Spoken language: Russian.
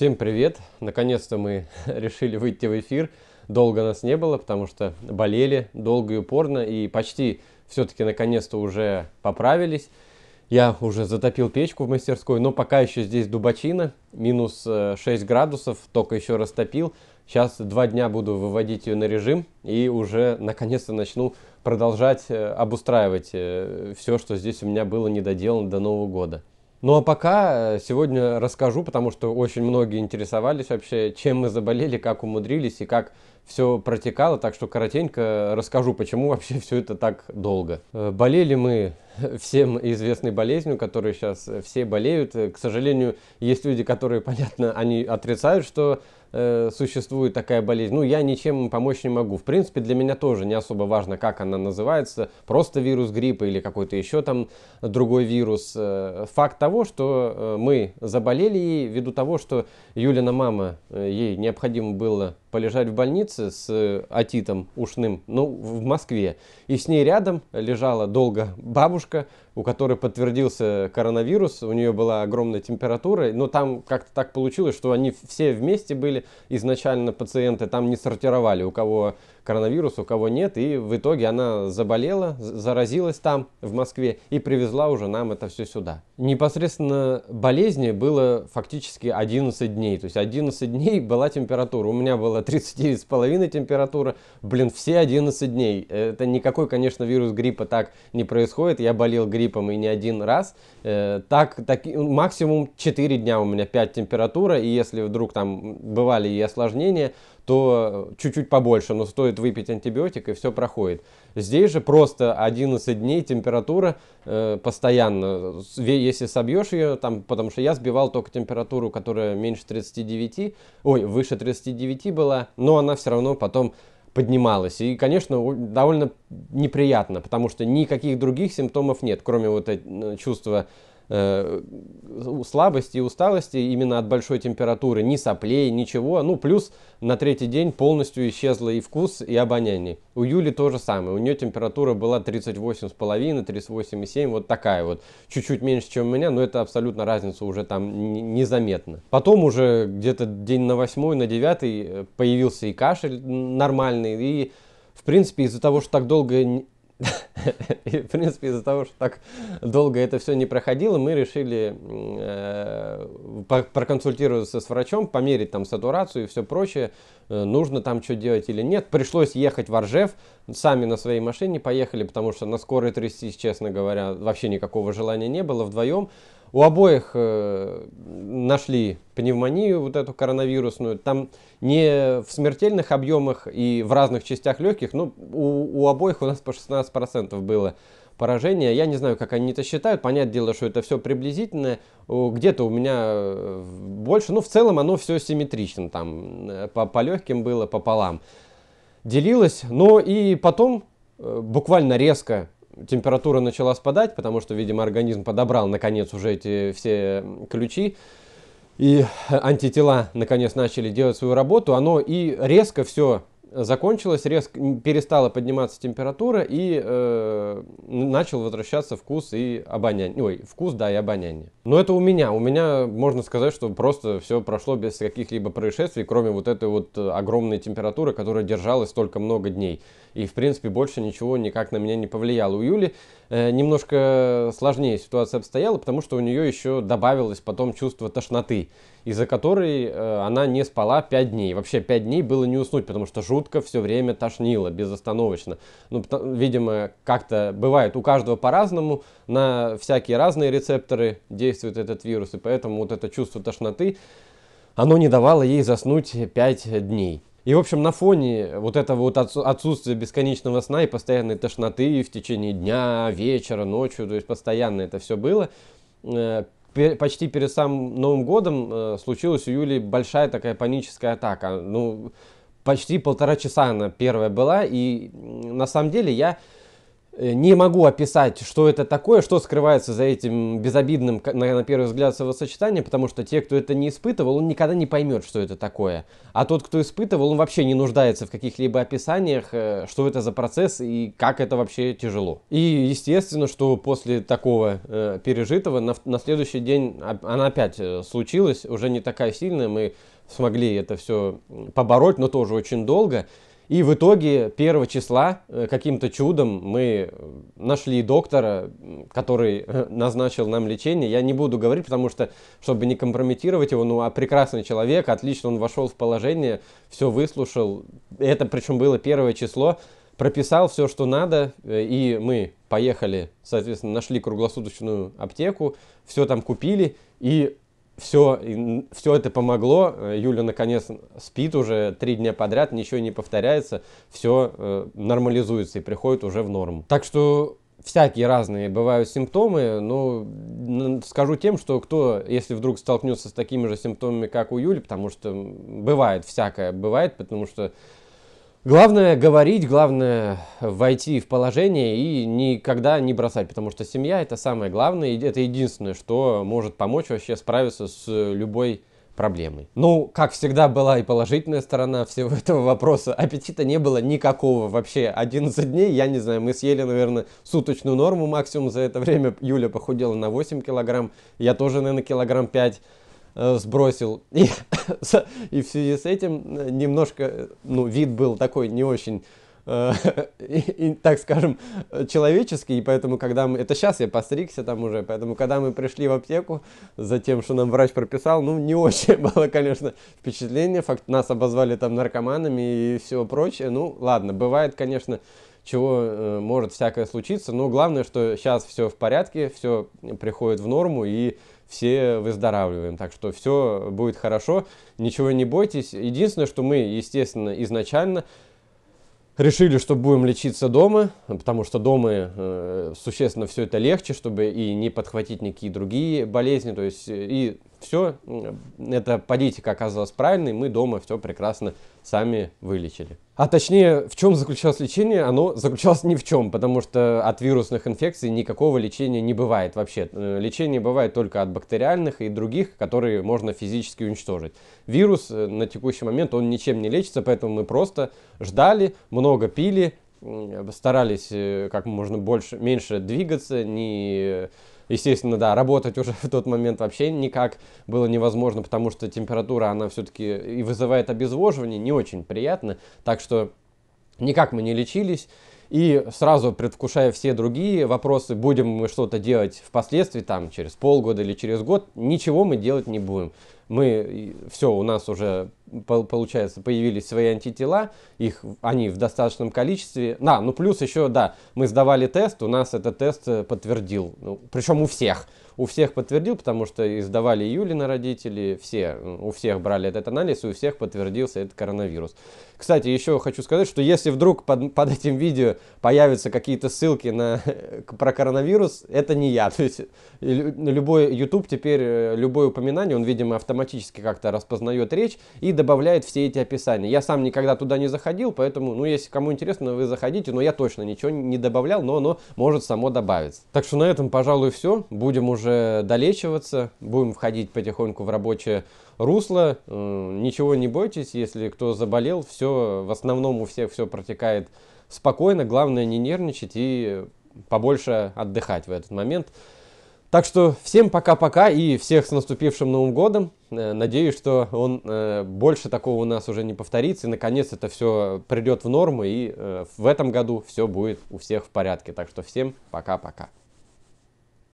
Всем привет! Наконец-то мы решили выйти в эфир. Долго нас не было, потому что болели долго и упорно, и почти все-таки наконец-то уже поправились. Я уже затопил печку в мастерской, но пока еще здесь дубачина, минус 6 э, градусов, только еще растопил. Сейчас два дня буду выводить ее на режим и уже наконец-то начну продолжать э, обустраивать э, все, что здесь у меня было недоделано до Нового года. Ну а пока э, сегодня расскажу, потому что очень многие интересовались вообще, чем мы заболели, как умудрились и как все протекало. Так что коротенько расскажу, почему вообще все это так долго. Э, болели мы всем известной болезнью, которой сейчас э, все болеют. К сожалению, есть люди, которые, понятно, они отрицают, что Э, существует такая болезнь. Ну, я ничем помочь не могу. В принципе, для меня тоже не особо важно, как она называется. Просто вирус гриппа или какой-то еще там другой вирус. Э, факт того, что э, мы заболели ей, ввиду того, что Юлина мама, ей необходимо было полежать в больнице с отитом ушным, ну, в Москве. И с ней рядом лежала долго бабушка, у которой подтвердился коронавирус, у нее была огромная температура, но там как-то так получилось, что они все вместе были, изначально пациенты там не сортировали, у кого коронавирус, у кого нет. И в итоге она заболела, заразилась там, в Москве, и привезла уже нам это все сюда. Непосредственно болезни было фактически 11 дней. То есть 11 дней была температура. У меня была 39,5 температура. Блин, все 11 дней. Это никакой, конечно, вирус гриппа так не происходит. Я болел гриппом и не один раз. Э, так, так максимум 4 дня у меня 5 температура. И если вдруг там бывали и осложнения, то чуть-чуть побольше, но стоит выпить антибиотик и все проходит. Здесь же просто 11 дней температура э, постоянно. Если собьешь ее, там, потому что я сбивал только температуру, которая меньше 39, ой, выше 39 была, но она все равно потом поднималась. И, конечно, довольно неприятно, потому что никаких других симптомов нет, кроме вот этого чувства Э, слабости и усталости именно от большой температуры, ни соплей, ничего. Ну, плюс на третий день полностью исчезла и вкус, и обоняние. У Юли то же самое. У нее температура была 38,5, 38,7, вот такая вот. Чуть-чуть меньше, чем у меня, но это абсолютно разница уже там незаметна. Потом уже где-то день на 8, на 9 э, появился и кашель нормальный, и в принципе, из-за того, что так долго и, в принципе, из-за того, что так долго это все не проходило, мы решили э, проконсультироваться с врачом, померить там сатурацию и все прочее. Э, нужно там что делать или нет. Пришлось ехать в Ржев, сами на своей машине поехали, потому что на скорой трястись, честно говоря, вообще никакого желания не было вдвоем. У обоих э, нашли пневмонию, вот эту коронавирусную. Там не в смертельных объемах и в разных частях легких, но у, у обоих у нас по 16% было поражения, Я не знаю, как они это считают. Понятное дело, что это все приблизительное. Где-то у меня э, больше. Ну, в целом оно все симметрично. Там э, по, по легким было пополам. Делилось. Но и потом э, буквально резко температура начала спадать, потому что, видимо, организм подобрал, наконец, уже эти все ключи. И антитела, наконец, начали делать свою работу. Оно и резко все закончилось, резко перестала подниматься температура, и начал возвращаться вкус и обоняние. Ой, вкус, да, и обоняние. Но это у меня. У меня, можно сказать, что просто все прошло без каких-либо происшествий, кроме вот этой вот э, огромной температуры, которая держалась только много дней. И, в принципе, больше ничего никак на меня не повлияло. У Юли э, немножко сложнее ситуация обстояла, потому что у нее еще добавилось потом чувство тошноты, из-за которой э, она не спала 5 дней. Вообще 5 дней было не уснуть, потому что жутко все время тошнило безостановочно. Ну, потому, видимо, как-то бывает бывает. У каждого по-разному, на всякие разные рецепторы действует этот вирус, и поэтому вот это чувство тошноты, оно не давало ей заснуть 5 дней. И, в общем, на фоне вот этого вот отсутствия бесконечного сна и постоянной тошноты в течение дня, вечера, ночью, то есть постоянно это все было, э, почти перед самым Новым годом э, случилась у Юли большая такая паническая атака. Ну, почти полтора часа она первая была, и на самом деле я Э, не могу описать, что это такое, что скрывается за этим безобидным, на первый взгляд, словосочетанием, потому что те, кто это не испытывал, он никогда не поймет, что это такое. А тот, кто испытывал, он вообще не нуждается в каких-либо описаниях, э, что это за процесс и как это вообще тяжело. И естественно, что после такого э, пережитого на, на следующий день она опять э, случилась, уже не такая сильная, мы смогли это все побороть, но тоже очень долго. И в итоге 1 числа э, каким-то чудом мы э, нашли доктора, который э, назначил нам лечение. Я не буду говорить, потому что, чтобы не компрометировать его, ну а прекрасный человек, отлично он вошел в положение, все выслушал. Это причем было первое число. Прописал все, что надо, и мы поехали, соответственно, нашли круглосуточную аптеку, все там купили, и все, все это помогло. Э, Юля, наконец, спит уже три дня подряд, ничего не повторяется, все э, нормализуется и приходит уже в норму. Так что всякие разные бывают симптомы, но скажу тем, что кто, если вдруг столкнется с такими же симптомами, как у Юли, потому что бывает всякое, бывает, потому что Главное говорить, главное войти в положение и никогда не бросать, потому что семья это самое главное, и это единственное, что может помочь вообще справиться с любой проблемой. Ну, как всегда, была и положительная сторона всего этого вопроса. Аппетита не было никакого вообще 11 дней. Я не знаю, мы съели, наверное, суточную норму максимум за это время. Юля похудела на 8 килограмм, я тоже, наверное, килограмм 5. Э, сбросил. И, и в связи с этим э, немножко, э, ну, вид был такой не очень и, и, так скажем, человеческий, и поэтому, когда мы... Это сейчас я постригся там уже, поэтому, когда мы пришли в аптеку за тем, что нам врач прописал, ну, не очень было, конечно, впечатление. Факт, нас обозвали там наркоманами и все прочее. Ну, ладно, бывает, конечно, чего э, может всякое случиться, но главное, что сейчас все в порядке, все приходит в норму, и все выздоравливаем. Так что все будет хорошо, ничего не бойтесь. Единственное, что мы, естественно, изначально решили, что будем лечиться дома, потому что дома э, существенно все это легче, чтобы и не подхватить никакие другие болезни. То есть э, и все, эта политика оказалась правильной, мы дома все прекрасно сами вылечили. А точнее, в чем заключалось лечение? Оно заключалось ни в чем, потому что от вирусных инфекций никакого лечения не бывает вообще. Э, лечение бывает только от бактериальных и других, которые можно физически уничтожить. Вирус э, на текущий момент, он ничем не лечится, поэтому мы просто ждали, много пили, старались э, как можно больше, меньше двигаться, не Естественно, да, работать уже в тот момент вообще никак было невозможно, потому что температура, она все-таки и вызывает обезвоживание, не очень приятно. Так что никак мы не лечились. И сразу предвкушая все другие вопросы, будем мы что-то делать впоследствии, там, через полгода или через год, ничего мы делать не будем. Мы, все, у нас уже, получается, появились свои антитела, их, они в достаточном количестве. Да, ну плюс еще, да, мы сдавали тест, у нас этот тест э, подтвердил, ну, причем у всех. У всех подтвердил, потому что издавали на родители, все, у всех брали этот анализ, и у всех подтвердился этот коронавирус. Кстати, еще хочу сказать, что если вдруг под, под этим видео появятся какие-то ссылки на, про коронавирус, это не я. То есть любой YouTube теперь, э, любое упоминание, он, видимо, автоматически как-то распознает речь и добавляет все эти описания. Я сам никогда туда не заходил, поэтому, ну, если кому интересно, вы заходите, но я точно ничего не добавлял, но оно может само добавиться. Так что на этом, пожалуй, все. Будем уже долечиваться, будем входить потихоньку в рабочее русло. Э, ничего не бойтесь, если кто заболел, все все, в основном у всех все протекает спокойно, главное не нервничать и побольше отдыхать в этот момент. Так что всем пока-пока и всех с наступившим Новым годом. Э, надеюсь, что он э, больше такого у нас уже не повторится. И наконец это все придет в норму. И э, в этом году все будет у всех в порядке. Так что всем пока-пока.